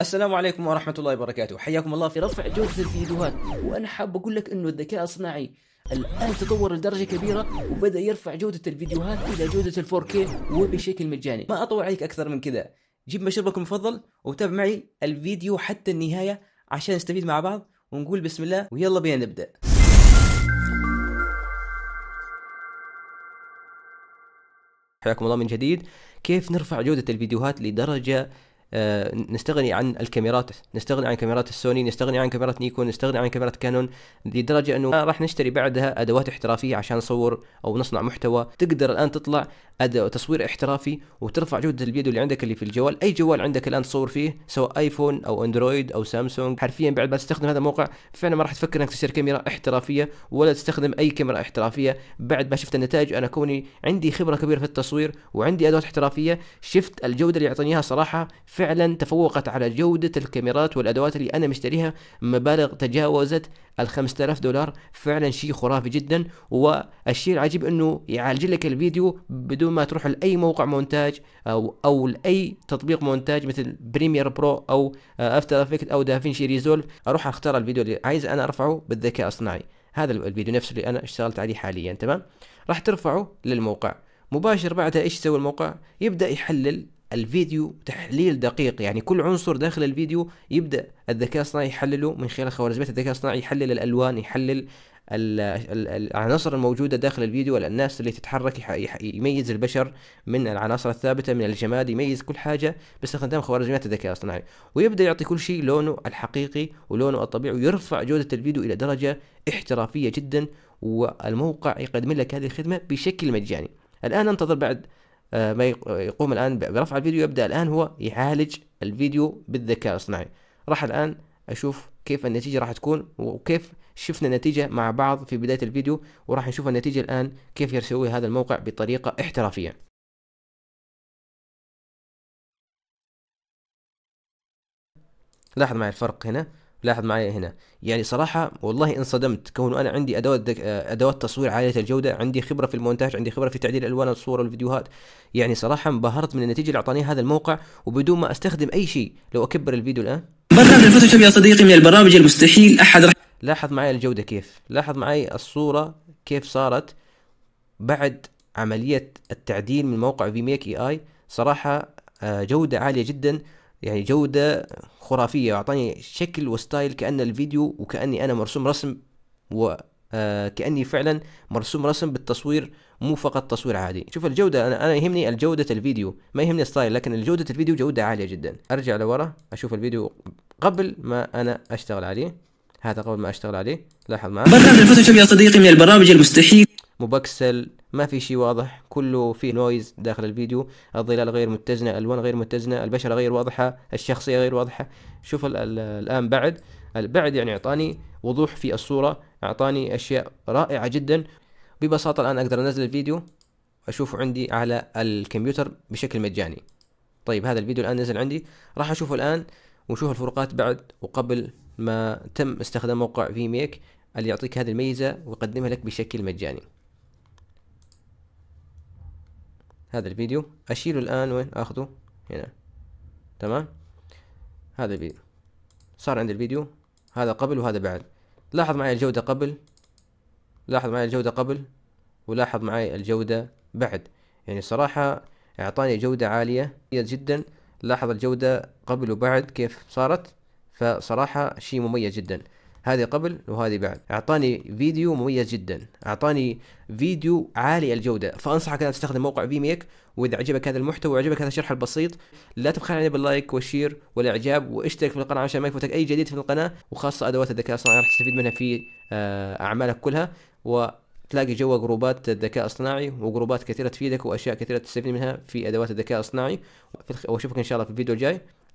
السلام عليكم ورحمة الله وبركاته حياكم الله في رفع جودة الفيديوهات وأنا حاب أقول لك أنه الذكاء الصناعي الآن تطور لدرجة كبيرة وبدأ يرفع جودة الفيديوهات إلى جودة ال 4K وبشكل مجاني ما أطول عليك أكثر من كذا جيب مشروبك المفضل وتابع معي الفيديو حتى النهاية عشان نستفيد مع بعض ونقول بسم الله ويلا بينا نبدأ حياكم الله من جديد كيف نرفع جودة الفيديوهات لدرجة آه، نستغني عن الكاميرات نستغني عن كاميرات السوني نستغني عن كاميرات نيكون نستغني عن كاميرات كانون لدرجه انه راح نشتري بعدها ادوات احترافيه عشان نصور او نصنع محتوى تقدر الان تطلع تصوير احترافي وترفع جوده الفيديو اللي عندك اللي في الجوال اي جوال عندك الان تصور فيه سواء ايفون او اندرويد او سامسونج حرفيا بعد ما تستخدم هذا الموقع فعلا ما راح تفكر انك تشتري كاميرا احترافيه ولا تستخدم اي كاميرا احترافيه بعد ما شفت النتائج انا كوني عندي خبره كبيره في التصوير وعندي ادوات احترافيه شفت الجوده اللي يعطينيها صراحه فعلا تفوقت على جودة الكاميرات والأدوات اللي أنا مشتريها مبالغ تجاوزت ال 5000 دولار فعلا شيء خرافي جدا والشيء العجيب أنه يعالج لك الفيديو بدون ما تروح لأي موقع مونتاج أو, أو لأي تطبيق مونتاج مثل بريمير برو أو افتر افكت أو دافينشي ريزولف أروح أختار الفيديو اللي عايز أنا أرفعه بالذكاء الصناعي هذا الفيديو نفسه اللي أنا اشتغلت عليه حاليا تمام راح ترفعه للموقع مباشر بعدها ايش يسوي الموقع يبدا يحلل الفيديو تحليل دقيق يعني كل عنصر داخل الفيديو يبدا الذكاء الاصطناعي يحلله من خلال خوارزميات الذكاء الاصطناعي يحلل الالوان يحلل العناصر الموجودة داخل الفيديو الناس اللي تتحرك يميز البشر من العناصر الثابتة من الجماد يميز كل حاجة باستخدام خوارزميات الذكاء الاصطناعي ويبدأ يعطي كل شيء لونه الحقيقي ولونه الطبيعي ويرفع جودة الفيديو إلى درجة احترافية جدا والموقع يقدم لك هذه الخدمة بشكل مجاني الآن ننتظر بعد آه، ما يقوم الآن برفع الفيديو يبدأ الآن هو يعالج الفيديو بالذكاء الاصطناعي راح الآن أشوف كيف النتيجة راح تكون وكيف شفنا النتيجة مع بعض في بداية الفيديو وراح نشوف النتيجة الآن كيف يسوي هذا الموقع بطريقة احترافية لاحظ معي الفرق هنا لاحظ معي هنا يعني صراحة والله انصدمت كونه أنا عندي أدوات دك... آه، أدوات تصوير عالية الجودة عندي خبرة في المونتاج عندي خبرة في تعديل ألوان الصور والفيديوهات يعني صراحة انبهرت من النتيجة اللي أعطاني هذا الموقع وبدون ما أستخدم أي شيء لو أكبر الفيديو الآن برنامج الفوتوشوب يا صديقي من البرامج المستحيل أحد رح... لاحظ معي الجودة كيف لاحظ معي الصورة كيف صارت بعد عملية التعديل من موقع فيميك اي اي صراحة آه، جودة عالية جدا يعني جودة خرافية أعطاني شكل وستايل كأن الفيديو وكأني أنا مرسوم رسم وكأني آه، فعلا مرسوم رسم بالتصوير مو فقط تصوير عادي شوف الجودة أنا, أنا يهمني الجودة الفيديو ما يهمني الستايل لكن جودة الفيديو جودة عالية جدا أرجع لورا أشوف الفيديو قبل ما أنا أشتغل عليه هذا قبل ما أشتغل عليه لاحظ معي برنامج الفوتوشوب يا صديقي من البرامج المستحيل مبكسل ما في شيء واضح كله فيه نويز داخل الفيديو الظلال غير متزنة الألوان غير متزنة البشرة غير واضحة الشخصية غير واضحة شوف الآن بعد بعد يعني أعطاني وضوح في الصورة أعطاني أشياء رائعة جدا ببساطة الآن أقدر أنزل الفيديو أشوفه عندي على الكمبيوتر بشكل مجاني طيب هذا الفيديو الآن نزل عندي راح أشوفه الآن ونشوف الفروقات بعد وقبل ما تم استخدام موقع فيميك اللي يعطيك هذه الميزة ويقدمها لك بشكل مجاني هذا الفيديو اشيله الان وين اخذه هنا تمام هذا الفيديو صار عندي الفيديو هذا قبل وهذا بعد لاحظ معي الجودة قبل لاحظ معي الجودة قبل ولاحظ معي الجودة بعد يعني صراحة اعطاني جودة عالية جدا لاحظ الجودة قبل وبعد كيف صارت فصراحة شيء مميز جدا هذه قبل وهذه بعد اعطاني فيديو مميز جدا اعطاني فيديو عالي الجوده فانصحك ان تستخدم موقع فيميك واذا عجبك هذا المحتوى وعجبك هذا الشرح البسيط لا تبخل علينا باللايك والشير والاعجاب واشترك في القناه عشان ما يفوتك اي جديد في القناه وخاصه ادوات الذكاء الصناعي راح تستفيد منها في آه، اعمالك كلها و تلاقي جوا جروبات الذكاء الاصطناعي وجروبات كثيره تفيدك واشياء كثيره تستفيد منها في ادوات الذكاء الاصطناعي واشوفك ان شاء الله في الفيديو الجاي